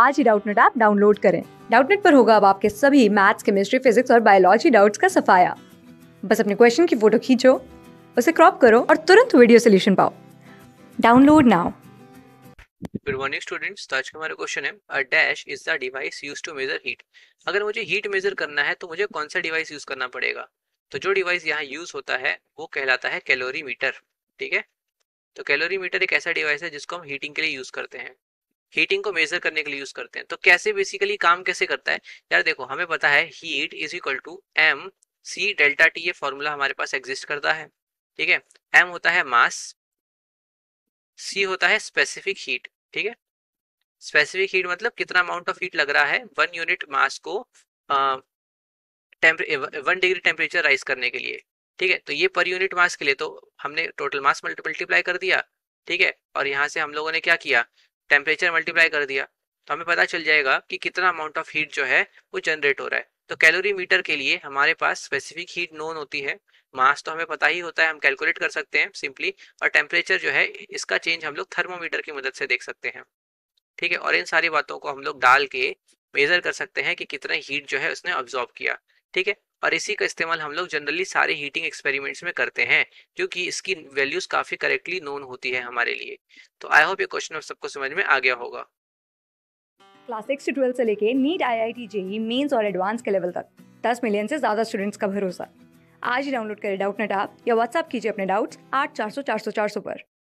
आज ही Doubtnut app download करें डाउटनेट पर होगा अब आपके सभी मैथ्स केमिस्ट्री फिजिक्स और बायोलॉजी डाउट्स का सफाया बस अपने क्वेश्चन की फोटो खींचो उसे क्रॉप करो और तुरंत वीडियो सोल्यूशन पाओ download now good morning students तो आज का हमारा क्वेश्चन है a dash is the device use to measure heat अगर मुझे हीट मेजर करना है तो मुझे कौन सा डिवाइस यूज करना पड़ेगा तो जो डिवाइस यहाँ यूज होता है वो कहलाता है कैलोरी मीटर ठीक है तो कैलोरी मीटर एक ऐसा डिवाइस है जिसको हम हीटिंग के लिए यूज करते हैं हीटिंग को मेजर करने के लिए यूज करते हैं तो कैसे बेसिकली काम कैसे करता है यार देखो हमें पता है heat is equal to M C delta T ये फॉर्मूला हमारे पास एग्जिस्ट करता है ठीक है एम होता है मास सी होता है स्पेसिफिक हीट ठीक है स्पेसिफिक हीट मतलब कितना अमाउंट ऑफ हीट लग रहा है वन यूनिट मास को वन डिग्री टेम्परेचर राइज करने के लिए ठीक है तो ये पर यूनिट मास के लिए तो हमने टोटल मास मल्टीप्लाई कर दिया ठीक है और यहाँ से हम लोगों ने क्या किया टेम्परेचर मल्टीप्लाई कर दिया तो हमें पता चल जाएगा कि कितना अमाउंट ऑफ हीट जो है वो जनरेट हो रहा है तो कैलोरी मीटर के लिए हमारे पास स्पेसिफिक हीट नोन होती है मास तो हमें पता ही होता है हम कैलकुलेट कर सकते हैं सिंपली और टेम्परेचर जो है इसका चेंज हम लोग थर्मोमीटर की मदद से देख सकते हैं ठीक है और इन सारी बातों को हम लोग डाल के मेजर कर सकते हैं कि कितना हीट जो है उसने ऑब्जॉर्व किया ठीक है और इसी का इस्तेमाल हम लोग जनरली सारे हीटिंग एक्सपेरिमेंट्स में करते हैं क्योंकि इसकी वैल्यूज काफ़ी करेक्टली नोन होती है हमारे लिए तो आई होप ये क्वेश्चन आप सबको समझ में आ गया होगा क्लास सिक्स से ट्वेल्थ से लेके NEET I I T JEE mains और एडवांस के लेवल तक दस मिलियन से ज़्यादा स्टूडेंट्स का भरोसा आज ही डाउनलोड करें डाउट नेट आप या व्हाट्सअप कीजिए अपने डाउट्स आठ चार सौ चार सौ चार सौ पर